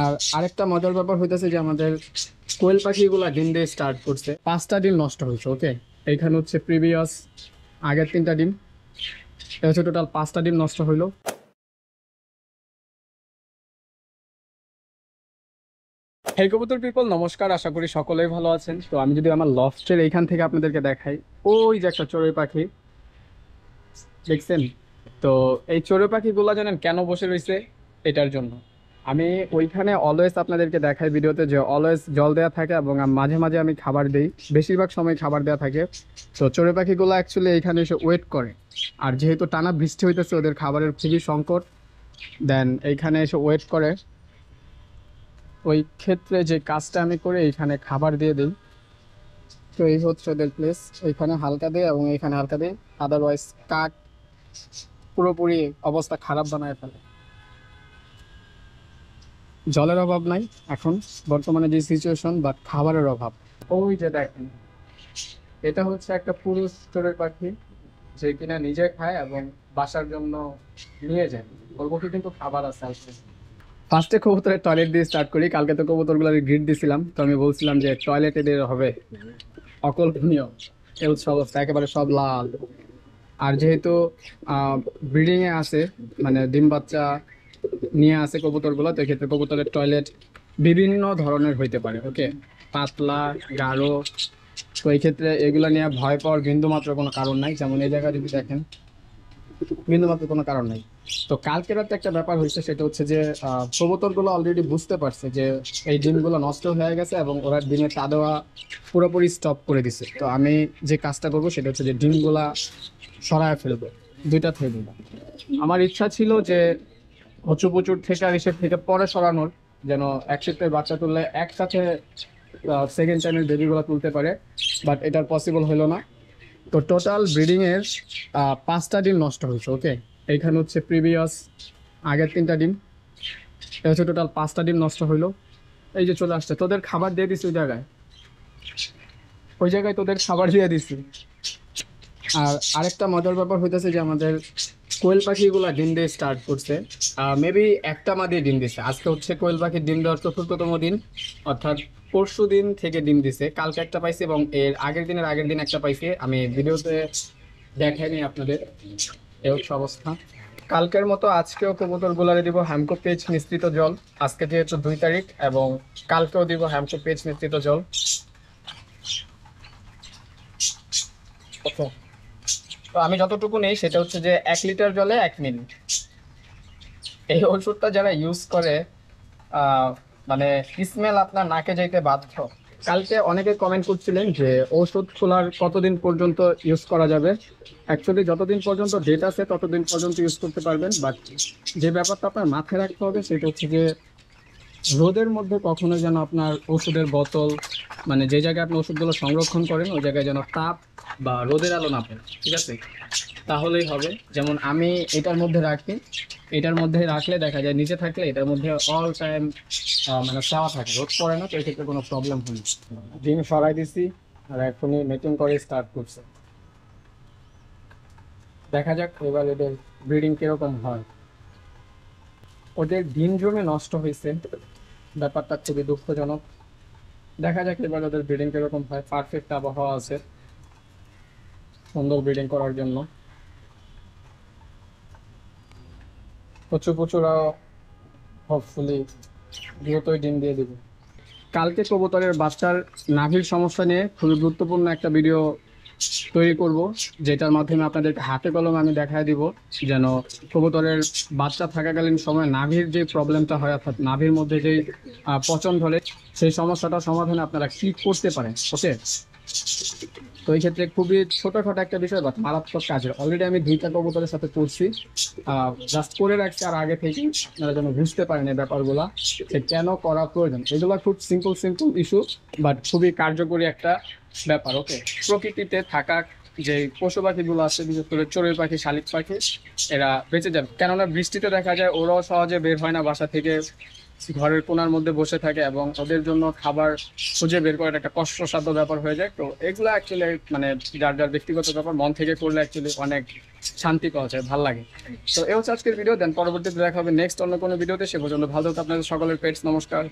আর আরেকটা মজার ব্যাপার হইতেছে যে আমাদের কোয়েল পাখিগুলা দিন দিয়ে স্টার্ট করছে পাঁচটা ডিম নষ্ট হয়েছে ওকে এইখানে হচ্ছে প্রিভিয়াস আগের তিনটা ডিম এটা হচ্ছে টোটাল পাঁচটা ডিম নষ্ট হইলো হে কবুতর পিপল নমস্কার আশা করি সকলেই ভালো আছেন তো আমি যদি আমার লফটের এইখান থেকে আপনাদেরকে দেখাই ওই যে একটা চড়ুই পাখি দেখছেন তো এই চড়ুই পাখিগুলো জানেন কেন বসে রয়েছে এটার জন্য আমি ওইখানে অলওয়েজ আপনাদেরকে দেখাই ভিডিওতে যে অলওয়েজ জল দেওয়া থাকে এবং মাঝে মাঝে আমি খাবার দিই বেশিরভাগ সময় খাবার দেওয়া থাকে তো চড়ে পাখিগুলো অ্যাকচুয়ালি এখানে এসে ওয়েট করে আর যেহেতু টানা বৃষ্টি হইতেছে ওদের খাবারের খুবই সংকট দেন এইখানে এসে ওয়েট করে ওই ক্ষেত্রে যে কাজটা আমি করে এইখানে খাবার দিয়ে দিই তো এই হচ্ছে ওদের প্লেস এইখানে হালকা দেয় এবং এইখানে হালকা দেয় আদারওয়াইজ কাক পুরোপুরি অবস্থা খারাপ বানায় ফেলে জলের অভাব নাই এখন বর্তমানে যে সিচুয়েশন বাট খাবারের অভাব ওই যে দেখেন এটা হচ্ছে একটা পুরুষ চোরের পাখি যে কিনা নিজে খায় এবং বাসার জন্য নিয়ে যায় ওর মধ্যে কিন্তু খাবার আছে আসছে ফার্স্টে কবুতরের টয়লেট দিয়ে স্টার্ট করি কালকে তো কবুতরগুলোর গ্রিড দিছিলাম তো আমি বলছিলাম যে টয়লেট এদের হবে অকল্পনীয় এ উৎসব অবস্থা একেবারে সব লাল আর যেহেতু ব্রিডিংয়ে আছে মানে ডিম বাচ্চা নিয়ে আসে কবুতরগুলো তো এক্ষেত্রে কবুতরের টয়লেট বিভিন্ন ধরনের হইতে পারে ওকে পাতলা গাঢ় তো এই ক্ষেত্রে এগুলো নিয়ে ভয় পাওয়ার বিন্দুমাত্র কোনো কারণ নাই যেমন এই জায়গায় যদি দেখেন বিন্দুমাত্র কোনো কারণ নাই তো কালকে রাতে একটা ব্যাপার হয়েছে সেটা হচ্ছে যে কবুতরগুলো অলরেডি বুঝতে পারছে যে এই ডিমগুলো নষ্ট হয়ে গেছে এবং ওরা ডিমের তা দেওয়া পুরোপুরি স্টপ করে দিছে তো আমি যে কাজটা করব সেটা হচ্ছে যে ডিমগুলা সরায় ফেলবো দুইটা থেকে আমার ইচ্ছা ছিল যে হচ্ছে প্রচুর থেকে আর এসে থেকে পরে সরানোর যেন একসাথে বাচ্চা তুললে একসাথে সেকেন্ড টাইমের বেবিগুলো তুলতে পারে বাট এটা পসিবল হলো না তো টোটাল ব্রিডিংয়ের পাঁচটা ডিম নষ্ট হয়েছে ওকে এইখানে হচ্ছে প্রিভিয়াস আগের তিনটা ডিম এটা হচ্ছে টোটাল পাঁচটা ডিম নষ্ট হইলো এই যে চলে আসছে তোদের খাবার দিয়ে দিছি ওই জায়গায় ওই জায়গায় তোদের খাবার দিয়ে দিছি আর আরেকটা মজার ব্যাপার হইতেছে যে আমাদের কোয়েল পাখিগুলো ডিম দিয়ে স্টার্ট করছে মেবি একটা মাদি ডিম দিছে আজকে হচ্ছে কোয়েল পাখির ডিম দেওয়ার চতুর্থতম দিন অর্থাৎ পরশু দিন থেকে ডিম দিছে কালকে একটা পাইছে এবং এর আগের দিনের আগের দিন একটা পাইছে আমি ভিডিওতে দেখাইনি আপনাদের এ হচ্ছে অবস্থা কালকের মতো আজকেও কবুতর গুলারে দিব হ্যামকো পেজ মিশ্রিত জল আজকে যেহেতু দুই তারিখ এবং কালকেও দিব হ্যামকো পেজ মিশ্রিত জল তো আমি যতটুকু নেই সেটা হচ্ছে যে এক লিটার জলে এক মিনিট এই ওষুধটা যারা ইউজ করে মানে স্মেল আপনার নাকে যাইতে বাধ্য কালকে অনেকে কমেন্ট করছিলেন যে ওষুধ খোলার কতদিন পর্যন্ত ইউজ করা যাবে অ্যাকচুয়ালি যতদিন পর্যন্ত ডেট আছে ততদিন পর্যন্ত ইউজ করতে পারবেন বাট যে ব্যাপারটা আপনার মাথায় রাখতে হবে সেটা হচ্ছে যে রোদের মধ্যে কখনো যেন আপনার ওষুধের বোতল মানে যে জায়গায় আপনি ওষুধগুলো সংরক্ষণ করেন ওই জায়গায় যেন তাপ বা রোদের আলো না পেন ঠিক আছে তাহলেই হবে যেমন আমি এটার মধ্যে রাখি এটার মধ্যে রাখলে দেখা যায় নিচে থাকলে এটার মধ্যে অল টাইম মানে চাওয়া থাকে রোদ পড়ে না তো এক্ষেত্রে কোনো প্রবলেম হয়নি ডিম সরাই দিছি আর এখনই মেটিং করে স্টার্ট করছে দেখা যাক এবার এদের ব্রিডিং কীরকম হয় ওদের ডিম জমে নষ্ট হয়েছে ব্যাপারটা খুবই দুঃখজনক দেখা যাক এবার ওদের ব্রিডিং কিরকম হয় পারফেক্ট আবহাওয়া আছে সুন্দর ব্রিডিং করার জন্য প্রচুর প্রচুরা হোপফুলি দ্রুতই ডিম দিয়ে দেবে কালকে কবুতরের বাচ্চার নাভির সমস্যা নিয়ে খুবই গুরুত্বপূর্ণ একটা ভিডিও তৈরি করব যেটার মাধ্যমে আপনাদেরকে হাতে কলমে আমি দেখায় দিব যেন কবুতরের বাচ্চা থাকাকালীন সময় নাভির যে প্রবলেমটা হয় অর্থাৎ নাভির মধ্যে যে পচন ধরে সেই সমস্যাটা সমাধানে আপনারা কি করতে পারেন ওকে তো এই ক্ষেত্রে খুবই ছোটখাটো একটা বিষয় বাট মারাত্মক কাজের অলরেডি আমি দুইটা কবুতরের সাথে করছি জাস্ট করে রাখছি আর আগে থেকে আপনারা যেন বুঝতে পারেন এই ব্যাপারগুলো যে কেন করা প্রয়োজন এগুলো খুব সিম্পল সিম্পল ইস্যু বাট খুবই কার্যকরী একটা ব্যাপার ওকে প্রকৃতিতে থাকা যে পশু পাখিগুলো আছে বিশেষ করে চড়ুই পাখি শালিক পাখি এরা বেঁচে যাবে কেননা বৃষ্টিতে দেখা যায় ওরাও সহজে বের হয় না বাসা থেকে ঘরের কোনার মধ্যে বসে থাকে এবং ওদের জন্য খাবার খুঁজে বের করার একটা কষ্টসাধ্য ব্যাপার হয়ে যায় তো এগুলো অ্যাকচুয়ালি মানে যার যার ব্যক্তিগত ব্যাপার মন থেকে করলে অ্যাকচুয়ালি অনেক শান্তি পাওয়া যায় ভাল লাগে তো এ হচ্ছে আজকের ভিডিও দেন পরবর্তীতে দেখা হবে নেক্সট অন্য কোনো ভিডিওতে সে পর্যন্ত ভালো থাকতে আপনাদের সকলের পেটস নমস্কার